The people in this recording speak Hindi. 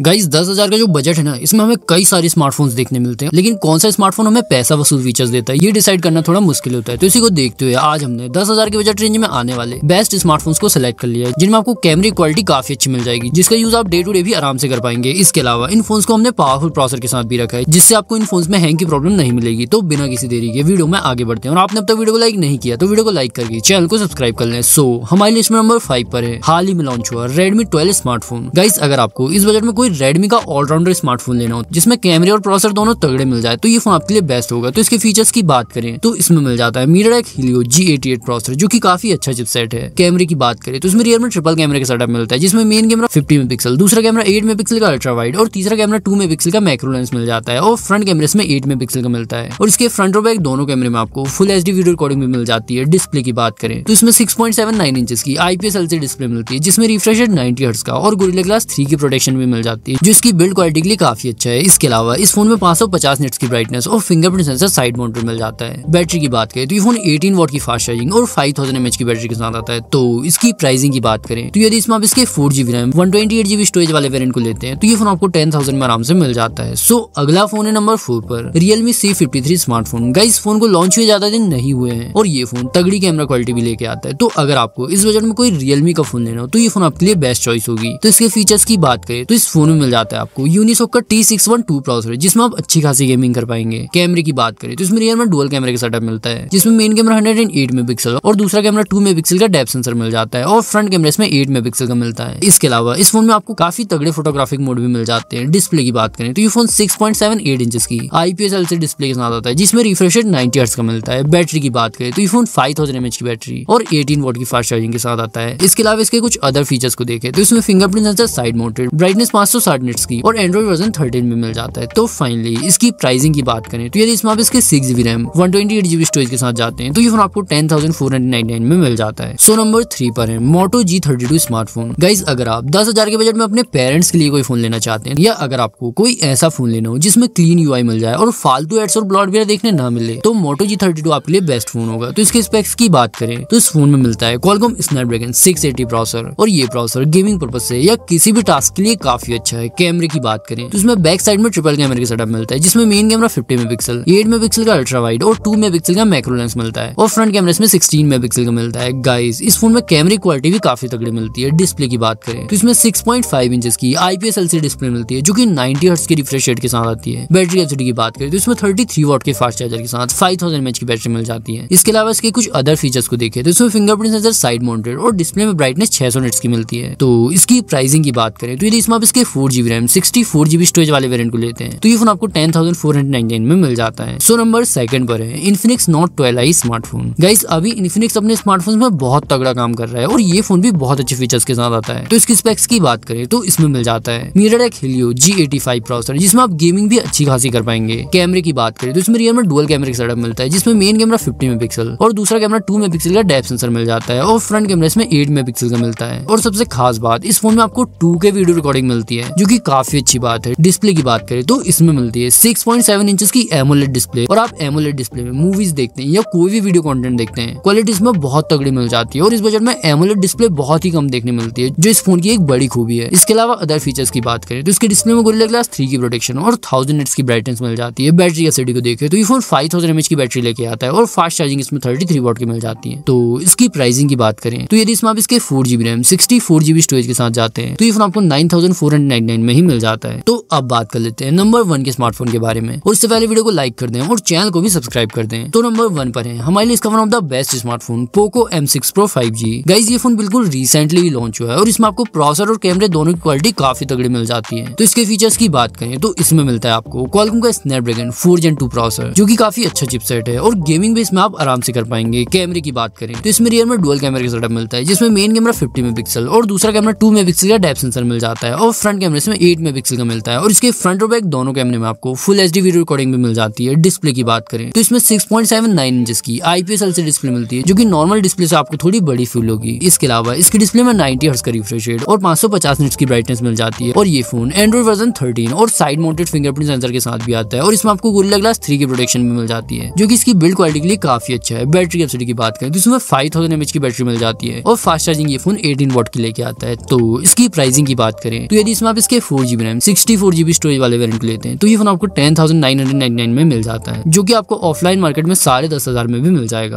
गाइस दस हजार का जो बजट है ना इसमें हमें कई सारे स्मार्टफोन्स देखने मिलते हैं लेकिन कौन सा स्मार्टफोन हमें पैसा वसूल फीचर्स देता है ये डिसाइड करना थोड़ा मुश्किल होता है तो इसी को देखते हुए आज हमने दस हजार के बजट रेंज में आने वाले बेस्ट स्मार्टफोन्स को सिलेक्ट कर लिया है जिनमें आपको कैमरे क्वालिटी काफी अच्छी मिल जाएगी जिसका यूज आप डे टू डे भी आराम से कर पाएंगे इसके अलावा इन फोन को हमने पावरफुल प्रोसेसर के साथ भी रखा है जिससे आपको इन फोन में हैंग की प्रॉब्लम नहीं मिलेगी तो बिना किसी देरी के वीडियो में आगे बढ़ते हैं और आपने अब तक वीडियो को लाइक नहीं किया तो वीडियो को लाइक करके चैनल को सब्सक्राइब कर लें सो हमारी लिस्ट में नंबर फाइव पर है हाल ही में लॉन्च हुआ रेडमी ट्वेल्व स्मार्टफोन गाइस अगर आपको इस बजट में कोई रेडमी का ऑलराउंडर स्मार्टफोन लेना हो जिसमें कैमरे और प्रोसेसर दोनों तगड़े मिल जाए तो ये फोन आपके लिए बेस्ट होगा तो इसके फीचर्स की बात करें तो इसमें मिल जाता है एक Helio G eighty eight processor जो की काफी अच्छा चिपसेट है कैमरे तो की बात करें तो इसमें रियर में ट्रिपल कैमरे का सेटअप मिलता है जिसमें मेन कैमरा फिफ्टी पिक्सल दूसरा कैमरा एट मेगा का अल्ट्रा वाइड और तीसरा कैमरा टू मेगा का मैक्रो लेंस मिल जाता है और फ्रंट कैमरे इसमें एट पिक्सल का मिलता है और इसके फ्रंट और बैक दोनों कैमरे में आपको फुल एच वीडियो रिकॉर्डिंग भी मिल जाती है डिस्प्ले की बात करें तो इसमें six point seven nine inch की आईपीएस डिस्प्ले मिलती है जिसमें रिफ्रेश नाइनटी हर्ट्स का और गोरिल्ला ग्लास थ्री की प्रोटेक्शन भी मिल जाता है जाती है जो इसकी बिल्ड क्वालिटी के लिए काफी अच्छा है इसके अलावा इस फोन में 550 निट्स की ब्राइटनेस और फिंगरप्रिंट सेंसर साइड मोटर मिल जाता है बैटरी की बात करें तो ये फोन एटीन वोट की फास्ट चार्जिंग और 5000 mAh की बैटरी के साथ आता है तो इसकी प्राइसिंग की बात करें तो यदि इसमें आप इसके four GB RAM one twenty eight GB storage वाले वेरियंट को लेते हैं तो ये फोन आपको टेन थाउजेंड में आराम से मिल जाता है सो अगला फोन है नंबर फोर पर Realme C fifty three smartphone इस फोन को लॉन्च हुए ज्यादा दिन नहीं हुए हैं और ये फोन तगड़ी कैमरा क्वालिटी भी लेके आता है तो अगर आपको इस बजट में कोई रियलमी का फोन लेना हो तो ये फोन आपके लिए बेस्ट चॉइस होगी तो इसके फीचर्स की बात करें तो इस फोन फोन में मिल जाता है आपको यूनिसॉक का T six one two processor जिसमें आप अच्छी खासी गेमिंग कर पाएंगे कैमरे की बात करें तो इसमें रियल में डुअल कैमरे का सेटअप मिलता है जिसमें main camera hundred and eight में पिक्सल और दूसरा कैमरा टू में पिक्सल का डेप सेंसर मिल जाता है और फ्रंट कैमरा इसमें एट मेगा पिक्सल का मिलता है इसके अलावा इस फोन में आपको काफी तगड़े फोटोग्राफिक मोड भी मिल जाते हैं डिस्प्ले की बात करें तो ये phone six point seven eight inch की आईपीएस एल डिस्प्ले के साथ आता है जिसमें रिफ्रेश नाइनटी हर्ट्स का मिलता है बैटरी की बात करें तो ये फोन फाइव थाउजेंड एमएच की बैटरी और एटीन वोट की फास्ट चार्जिंग के साथ आता है इसके अलावा इसके कुछ अदर फीचर्स को देखें तो इसमें fingerprint sensor side mounted brightness साठ निट्स की और एंड्रॉइड वर्जन थर्टीन में मिल जाता है तो फाइनली इसकी प्राइसिंग की बात करें तो यदि इसमें आप इसके six GB RAM one twenty eight GB storage के साथ जाते हैं तो ये फोन आपको ten thousand four hundred nine nine में मिल जाता है सो नंबर थ्री पर है Moto G thirty two smartphone guys अगर आप दस हजार के बजट में अपने पेरेंट्स के लिए कोई फोन लेना चाहते हैं या अगर आपको कोई ऐसा फोन लेना हो जिसमें क्लीन यू मिल जाए और फालतू एड्स और ब्लॉड वेयर देखने ना मिले तो मोटो जी थर्टी टू आपके लिए बेस्ट फोन होगा तो इसके स्पेक्स की बात करें तो इस फोन में मिलता है Qualcomm Snapdragon six eighty processor और ये प्रोसेसर गेमिंग पर्पज से या किसी भी टास्क के लिए काफी अच्छा है कैमरे तो की बात करें तो इसमें बैक साइड में ट्रिपल कैमरे का सेटअप मिलता है जिसमें main camera fifty mega pixel eight mega pixel का अल्ट्रा वाइड और टू मेगा पिक्सल का मैक्रो लेंस मिलता है और फ्रंट कैमरे इसमें सिक्सटीन मेगा पिक्सल का मिलता है गाइस इस फोन में कैमरे क्वालिटी भी काफी तगड़ी मिलती है डिस्प्ले की बात करें तो इसमें सिक्स पॉइंट फाइव इंच की आईपीएस एल डिस्प्ले मिलती है जो की नाइनटी हर्ट्स की रिफ्रेश रेट के साथ आती है बैटरी कैपेसिटी की बात करें तो इसमें थर्टी थ्री वॉट के फास्ट चार्जर के साथ फाइव थाउजेंड एमएच की बैटरी मिल जाती है इसके अलावा इसके कुछ अदर फीचर्स को देखें तो इसमें फिंगरप्रिंट सेंसर साइड माउंटेड और डिस्प्ले में ब्राइटनेस छह सौ निट्स की मिलती है तो इसकी प्राइसिंग की बात करें तो यदि इसमें आप इसके four GB RAM sixty four GB storage वाले वेरियंट को लेते हैं तो ये फोन आपको ten thousand four hundred nine nine में मिल जाता है सो नंबर सेकंड पर है Infinix Note twelve I smartphone guys अभी इन्फिनिक्स अपने स्मार्टफोन में बहुत तगड़ा काम कर रहा है और ये फोन भी बहुत अच्छे फीचर्स के साथ आता है तो इसकी स्पेक्स की बात करें तो इसमें मिल जाता है मिरर एक Helio G eighty five processor जिसमें आप गेमिंग भी अच्छी खासी कर पाएंगे कैमरे की बात करें तो इसमें रियर में डुअल कैमरे का सेटअप मिलता है जिसमें मेन कैमरा फिफ्टी मेगा और दूसरा कैमरा टू मेगा का डेप सेंसर मिल जाता है और फ्रंट कैमरा इसमें एट मेगा का मिलता है और सबसे खास बात इस फोन में आपको टू के वीडियो रिकॉर्डिंग मिलती है है जो की काफी अच्छी बात है डिस्प्ले की बात करें तो इसमें मिलती है सिक्स पॉइंट सेवन इंच की एमोलेट डिस्प्ले और आप एमोलेट डिस्प्ले में मूवीज देखते हैं या कोई भी वीडियो कॉन्टेंट देखते हैं क्वालिटी इसमें बहुत तगड़ी मिल जाती है और इस बजट में एमोलेट डिस्प्ले बहुत ही कम देखने मिलती है जो इस फोन की एक बड़ी खूबी है इसके अलावा अदर फीचर्स की बात करें तो इसके डिस्प्ले में गोरिल्ला ग्लास थ्री की प्रोटेक्शन और थाउजेंड एट्स की ब्राइटनेस मिल जाती है बैटरी सीडी को देखे तो ये फोन फाइव थाउजेंड की बैटरी लेके आता है और फास्ट चार्जिंग इसमें थर्टी थ्री वॉट की मिल जाती है तो इसकी प्राइसिंग की बात करें तो यदि इसमें आप इसके four GB RAM sixty four GB storage के साथ जाते हैं तो ये फोन आपको nine thousand four hundred nine में ही मिल जाता है तो अब बात कर लेते हैं नंबर वन के स्मार्टफोन के बारे में और उससे पहले वीडियो को लाइक कर दें और चैनल को भी सब्सक्राइब कर दें तो नंबर वन पर है हमारे लिए इसका one of the best smartphone Poco M six pro five G guys ये फोन बिल्कुल रिसेंटली लॉन्च हुआ है और इसमें आपको प्रोसेसर और कैमरे दोनों की क्वालिटी काफी तगड़ी मिल जाती है तो इसके फीचर्स की बात करें तो इसमें मिलता है आपको क्वालकम का Snapdragon four Gen two processor जो की काफी अच्छा चिपसेट है और गेमिंग भी इसमें आप आराम से कर पाएंगे कैमरे की बात करें तो इसमें रियर में डुअल कैमरे का सेटअप मिलता है जिसमें मेन कैमरा फिफ्टी मेगा और दूसरा कैमरा टू मेगा का डेप सेंसर मिल जाता है और फ्रंट फ्रंट कैमरे से एट मेगा पिक्सल का मिलता है और इसके फ्रंट और बैक दोनों कैमरे में आपको फुल एच वीडियो रिकॉर्डिंग भी मिल जाती है डिस्प्ले की बात करें तो इसमें six point seven nine inch की आईपीएस एलसीडी डिस्प्ले मिलती है जो की नॉर्मल डिस्प्ले से आपको थोड़ी बड़ी फील होगी इसके अलावा इसके डिस्प्ले में नाइनटी हर्स का रिफ्रेश रेट और पांच सौ पचास मिनट की ब्राइटनेस मिल जाती है और ये फोन एंड्रॉइड वर्जन थर्टीन और साइड माउंटेड फिंगरप्रिंट सेंसर के साथ भी आता है और इसमें आपको गोरिल्ला ग्लास थ्री की प्रोटेक्शन भी मिल जाती है जो की इसकी बिल्ड क्वालिटी के लिए काफी अच्छा है बैटरी कैपेसिटी की बात करें तो इसमें फाइव थाउजेंड एमएच की बैटरी मिल जाती है और फास्ट चार्जिंग ये फोन एटीन वॉट की लेके आता है तो इसकी प्राइसिंग की बात करें तो यदि इसमें आप इसके four GB RAM sixty four GB storage वाले वेरियंट लेते हैं तो ये फोन आपको ten thousand nine hundred nine nine में मिल जाता है जो कि आपको ऑफलाइन मार्केट में साढ़े दस हजार में भी मिल जाएगा